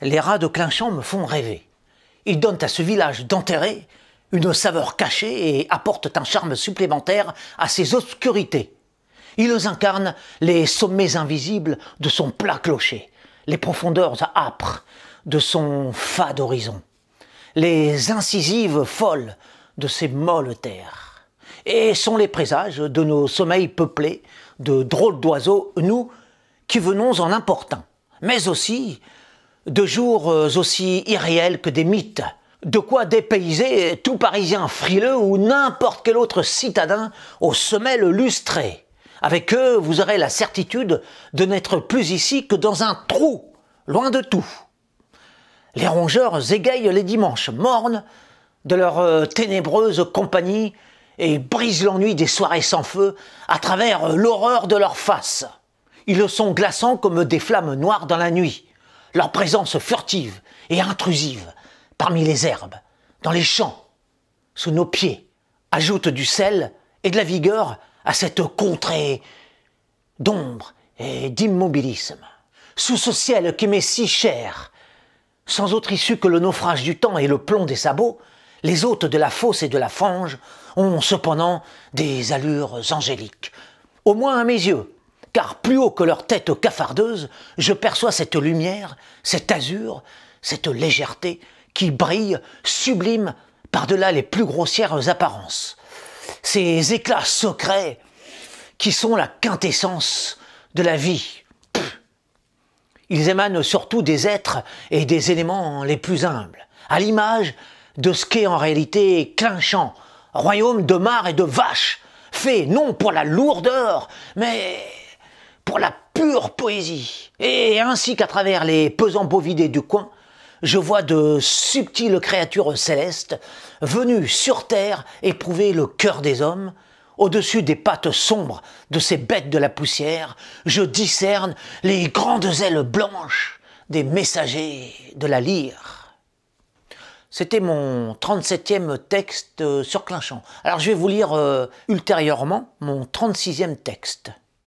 les rats de Clinchamp me font rêver. Ils donnent à ce village d'enterré une saveur cachée et apportent un charme supplémentaire à ses obscurités. Ils incarnent les sommets invisibles de son plat clocher, les profondeurs âpres de son fade horizon, les incisives folles de ses molles terres, et sont les présages de nos sommeils peuplés de drôles d'oiseaux, nous, qui venons en importun, mais aussi de jours euh, aussi irréels que des mythes. De quoi dépayser tout Parisien frileux ou n'importe quel autre citadin au semelles lustrées. Avec eux, vous aurez la certitude de n'être plus ici que dans un trou, loin de tout. Les rongeurs égayent les dimanches mornes de leur euh, ténébreuse compagnie et brisent l'ennui des soirées sans feu à travers euh, l'horreur de leur face. Ils sont glaçants comme des flammes noires dans la nuit leur présence furtive et intrusive parmi les herbes, dans les champs, sous nos pieds, ajoute du sel et de la vigueur à cette contrée d'ombre et d'immobilisme. Sous ce ciel qui m'est si cher, sans autre issue que le naufrage du temps et le plomb des sabots, les hôtes de la fosse et de la fange ont cependant des allures angéliques, au moins à mes yeux, car plus haut que leur tête cafardeuse, je perçois cette lumière, cet azur, cette légèreté qui brille, sublime, par-delà les plus grossières apparences. Ces éclats secrets qui sont la quintessence de la vie. Ils émanent surtout des êtres et des éléments les plus humbles, à l'image de ce qu'est en réalité clinchant, royaume de mares et de vaches, fait non pour la lourdeur, mais la pure poésie. Et ainsi qu'à travers les pesants bovidés du coin, je vois de subtiles créatures célestes venues sur terre éprouver le cœur des hommes. Au-dessus des pattes sombres de ces bêtes de la poussière, je discerne les grandes ailes blanches des messagers de la lyre. C'était mon 37e texte euh, sur Clinchamp. Alors je vais vous lire euh, ultérieurement mon 36e texte.